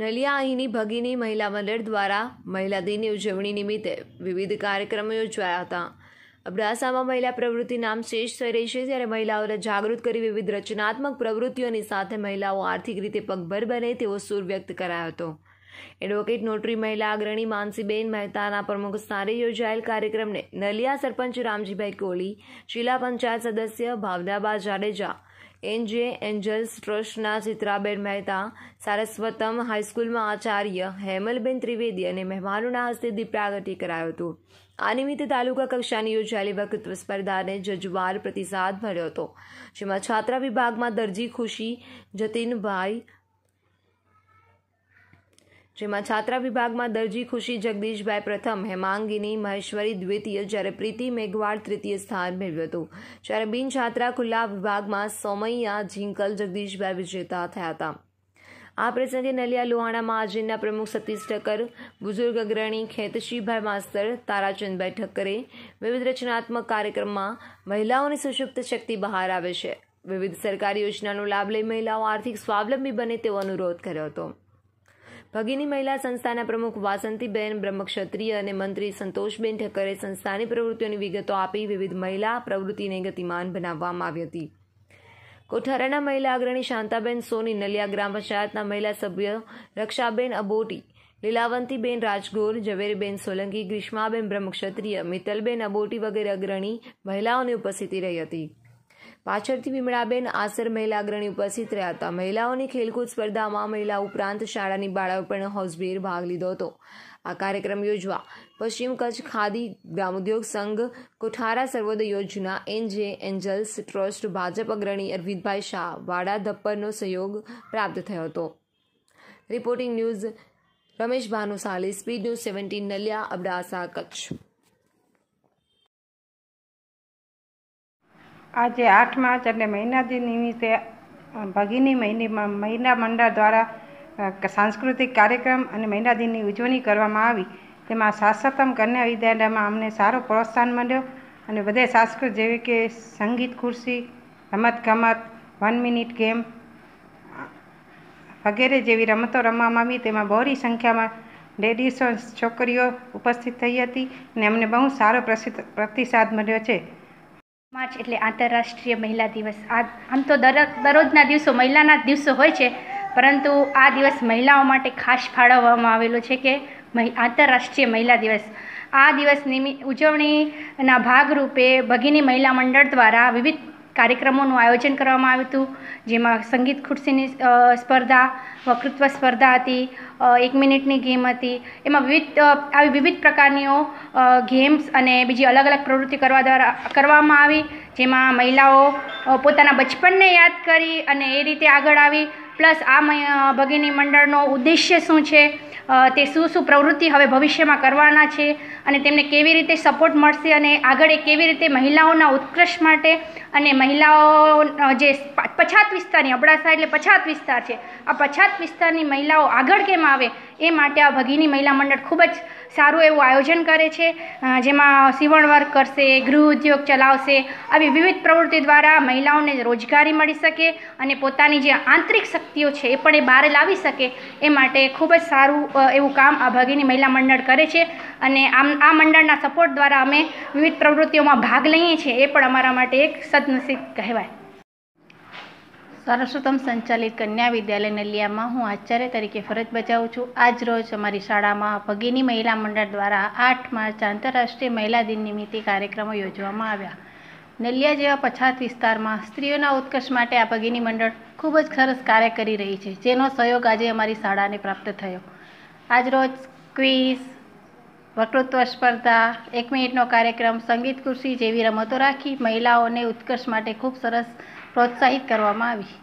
નલિયા અહીંની ભગીની મહિલા મંડળ દ્વારા મહિલા દિનની ઉજવણી નિમિત્તે વિવિધ કાર્યક્રમો યોજાયા હતા અબડાસામાં મહિલા પ્રવૃત્તિ નામ શેષ થઈ રહી છે ત્યારે મહિલાઓને જાગૃત કરી વિવિધ રચનાત્મક પ્રવૃત્તિઓની સાથે મહિલાઓ આર્થિક રીતે પગભર બને તેવો સુર વ્યક્ત કરાયો હતો એડવોકેટ નોટરી મહિલા અગ્રણી માનસીબેન મહેતાના પ્રમુખ સ્થાને યોજાયેલ કાર્યક્રમને નલિયા સરપંચ રામજીભાઈ કોહલી જિલ્લા પંચાયત સદસ્ય ભાવદાબા જાડેજા એનજે એન્જલ્સ ટ્રસ્ટના ચિત્રાબેન મહેતા સારસ્વતમ હાઈસ્કૂલમાં આચાર્ય હેમલબેન ત્રિવેદી અને મહેમાનોના હસ્તે દીપ પ્રાગટ્ય કરાયું હતું આ નિમિત્તે તાલુકા કક્ષાની યોજાયેલી વક્તૃત્વ સ્પર્ધાને જજવાર પ્રતિસાદ મળ્યો હતો જેમાં છાત્રા વિભાગમાં દરજી ખુશી જતીનભાઈ જેમાં છાત્રા વિભાગમાં દરજી ખુશી જગદીશભાઈ પ્રથમ હેમાંગીની મહેશ્વરી દ્વિતીય જ્યારે પ્રીતિ મેઘવાડ તૃતીય સ્થાન મેળવ્યું હતું જ્યારે બિન છાત્રા ખુલ્લા વિભાગમાં સોમૈયા ઝિંકલ જગદીશભાઈ વિજેતા થયા હતા આ પ્રસંગે નલિયા લોહાણામાં આજીના પ્રમુખ સતીશ ઠક્કર બુઝુર્ગ અગ્રણી ખેતશીભાઈ માસ્તર તારાચંદભાઈ ઠક્કરે વિવિધ રચનાત્મક કાર્યક્રમમાં મહિલાઓની સુષુપ્ત શક્તિ બહાર આવે છે વિવિધ સરકારી યોજનાનો લાભ લઈ મહિલાઓ આર્થિક સ્વાવલંબી બને તેવો અનુરોધ કર્યો હતો ભગીની મહિલા સંસ્થાના પ્રમુખ વાસંતીબેન બ્રહ્મક્ષત્રિય અને મંત્રી સંતોષબેન ઠક્કરે સંસ્થાની પ્રવૃત્તિઓની વિગતો આપી વિવિધ મહિલા પ્રવૃત્તિને ગતિમાન બનાવવામાં આવી હતી કોઠારાના મહિલા અગ્રણી શાંતાબેન સોની નલિયા ગ્રામ પંચાયતના મહિલા સભ્ય રક્ષાબેન અબોટી લીલાવંતીબેન રાજગોર ઝવેરીબેન સોલંકી ગ્રીષ્માબેન બ્રહ્મક્ષત્રીય મિત્તલબેન અબોટી વગેરે અગ્રણી મહિલાઓની ઉપસ્થિતિ રહી હતી પાછળથી વિમળાબેન આસર મહિલા અગ્રણી ઉપસ્થિત રહ્યા હતા મહિલાઓની ખેલકૂદ સ્પર્ધામાં મહિલા ઉપરાંત શાળાની બાળાઓ પણ હોસભેર ભાગ લીધો હતો આ કાર્યક્રમ યોજવા પશ્ચિમ કચ્છ ખાદી ગ્રામોદ્યોગ સંઘ કોઠારા સર્વોદય યોજના એનજે એન્જલ્સ ટ્રસ્ટ ભાજપ અગ્રણી અરવિંદભાઈ શાહ વાડા ધપ્પરનો સહયોગ પ્રાપ્ત થયો હતો reporting news Ramesh Bhanushali speed news seventeen Naliya Abdasa Kutch આજે આઠ માર્ચ અને મહિના દિન નિમિત્તે ભગીની મહિની મહિના મંડળ દ્વારા સાંસ્કૃતિક કાર્યક્રમ અને મહિલા દિનની ઉજવણી કરવામાં આવી તેમાં શાશ્વતમ કન્યા વિદ્યાલયમાં અમને સારો પ્રોત્સાહન મળ્યો અને બધે સાંસ્કૃત જેવી કે સંગીત ખુરશી રમતગમત વન મિનિટ ગેમ વગેરે જેવી રમતો રમવામાં આવી તેમાં બહોળી સંખ્યામાં લેડીઝો છોકરીઓ ઉપસ્થિત થઈ હતી અને અમને બહુ સારો પ્રસિદ્ધ પ્રતિસાદ મળ્યો છે માર્ચ એટલે આંતરરાષ્ટ્રીય મહિલા દિવસ આ આમ તો દરરોજના દિવસો મહિલાના દિવસો હોય છે પરંતુ આ દિવસ મહિલાઓ માટે ખાસ ફાળવવામાં આવેલો છે કે આંતરરાષ્ટ્રીય મહિલા દિવસ આ દિવસ નિમિત્ત ઉજવણીના ભાગરૂપે ભગીની મહિલા મંડળ દ્વારા વિવિધ કાર્યક્રમોનું આયોજન કરવામાં આવ્યું હતું જેમાં સંગીત ખુરશીની સ્પર્ધા વક્તૃત્વ સ્પર્ધા હતી એક મિનિટની ગેમ હતી એમાં વિવિધ આવી વિવિધ પ્રકારનીઓ ગેમ્સ અને બીજી અલગ અલગ પ્રવૃત્તિ કરવા દ્વારા કરવામાં આવી જેમાં મહિલાઓ પોતાના બચપણને યાદ કરી અને એ રીતે આગળ આવી પ્લસ આ ભગિની મંડળનો ઉદ્દેશ્ય શું છે તે શું શું પ્રવૃત્તિ હવે ભવિષ્યમાં કરવાના છે અને તેમને કેવી રીતે સપોર્ટ મળશે અને આગળ એ કેવી રીતે મહિલાઓના ઉત્કર્ષ માટે અને મહિલાઓ જે પછાત વિસ્તારની અબડાસા એટલે પછાત વિસ્તાર છે આ પછાત વિસ્તારની મહિલાઓ આગળ કેમ આવે એ માટે આ ભગીની મહિલા મંડળ ખૂબ જ સારું એવું આયોજન કરે છે જેમાં સીવણવર્ક કરશે ગૃહ ઉદ્યોગ ચલાવશે આવી વિવિધ પ્રવૃત્તિ દ્વારા મહિલાઓને રોજગારી મળી શકે અને પોતાની જે આંતરિક શક્તિઓ છે એ પણ એ બહાર લાવી શકે એ માટે ખૂબ જ સારું એવું કામ આ ભગીની મહિલા મંડળ કરે છે અને આમ આ મંડળના સપોર્ટ દ્વારા અમે વિવિધ પ્રવૃત્તિઓમાં ભાગ લઈએ છીએ એ પણ અમારા માટે એક સદનસીબ કહેવાય સરસ્વતમ સંચાલિત કન્યા વિદ્યાલય નલિયામાં હું આચાર્ય તરીકે ફરજ બજાવું છું આજ રોજ અમારી શાળામાં ભગીની મહિલા મંડળ દ્વારા આઠ માર્ચ આંતરરાષ્ટ્રીય મહિલા દિન નિમિત્તે કાર્યક્રમો યોજવામાં આવ્યા નલિયા જેવા પછાત વિસ્તારમાં સ્ત્રીઓના ઉત્કર્ષ માટે આ ભગીની મંડળ ખૂબ જ સરસ કાર્ય કરી રહી છે જેનો સહયોગ આજે અમારી શાળાને પ્રાપ્ત થયો આજરોજ ક્વિઝ વક્તૃત્વ સ્પર્ધા એક મિનિટનો કાર્યક્રમ સંગીત કૃષિ જેવી રમતો રાખી મહિલાઓને ઉત્કર્ષ માટે ખૂબ સરસ પ્રોત્સાહિત કરવામાં આવી